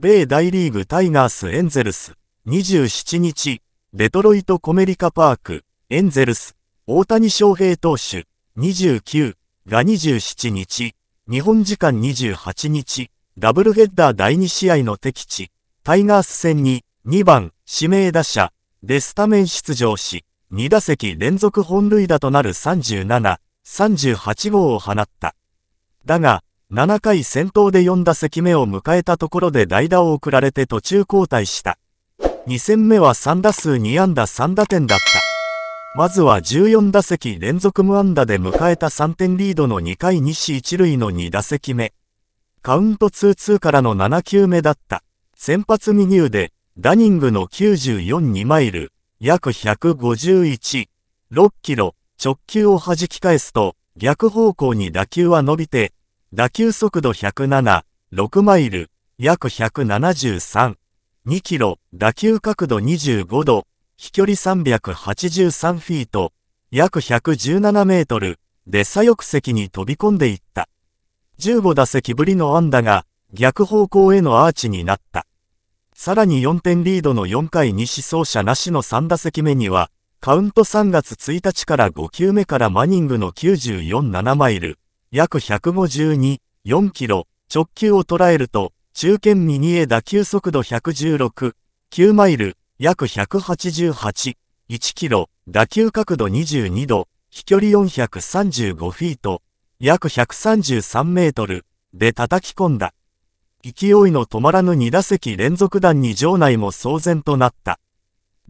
米大リーグタイガースエンゼルス、27日、デトロイトコメリカパーク、エンゼルス、大谷翔平投手、29が27日、日本時間28日、ダブルヘッダー第2試合の敵地、タイガース戦に2番指名打者でスタメン出場し、2打席連続本塁打となる37、38号を放った。だが、7回先頭で4打席目を迎えたところで代打を送られて途中交代した。2戦目は3打数2安打3打点だった。まずは14打席連続無安打で迎えた3点リードの2回西1塁の2打席目。カウント2-2からの7球目だった。先発ミニューで、ダニングの94-2マイル、約151、6キロ、直球を弾き返すと、逆方向に打球は伸びて、打球速度107、6マイル、約173、2キロ、打球角度25度、飛距離383フィート、約117メートル、で左翼席に飛び込んでいった。15打席ぶりの安打が、逆方向へのアーチになった。さらに4点リードの4回に死走者なしの3打席目には、カウント3月1日から5球目からマニングの94-7マイル、約152、4キロ、直球を捉えると、中堅右へ打球速度116、9マイル、約188、1キロ、打球角度22度、飛距離435フィート、約133メートル、で叩き込んだ。勢いの止まらぬ2打席連続弾に場内も騒然となった。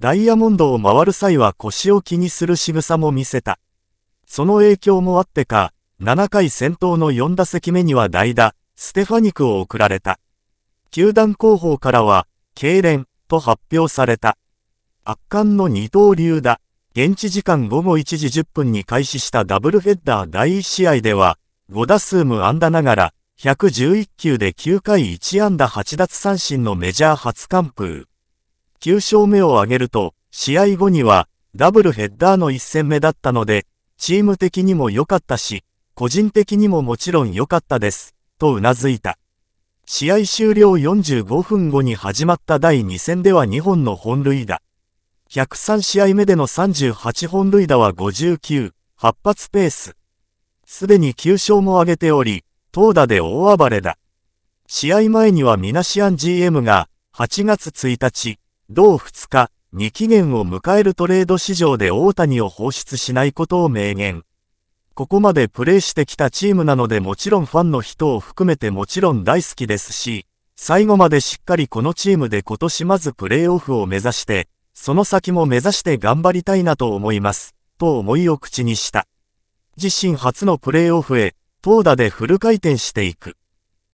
ダイヤモンドを回る際は腰を気にする仕草も見せた。その影響もあってか、7回先頭の4打席目には代打、ステファニクを送られた。球団広報からは、痙攣と発表された。圧巻の二刀流だ。現地時間午後1時10分に開始したダブルヘッダー第1試合では、5打数無安打ながら、111球で9回1安打8奪三振のメジャー初完封。9勝目を挙げると、試合後には、ダブルヘッダーの1戦目だったので、チーム的にも良かったし、個人的にももちろん良かったです、と頷いた。試合終了45分後に始まった第2戦では2本の本塁打。103試合目での38本塁打は59、8発ペース。すでに9勝も挙げており、投打で大暴れだ。試合前にはミナシアン GM が、8月1日、同2日、に期限を迎えるトレード市場で大谷を放出しないことを明言。ここまでプレーしてきたチームなのでもちろんファンの人を含めてもちろん大好きですし、最後までしっかりこのチームで今年まずプレーオフを目指して、その先も目指して頑張りたいなと思います、と思いを口にした。自身初のプレーオフへ、投打でフル回転していく。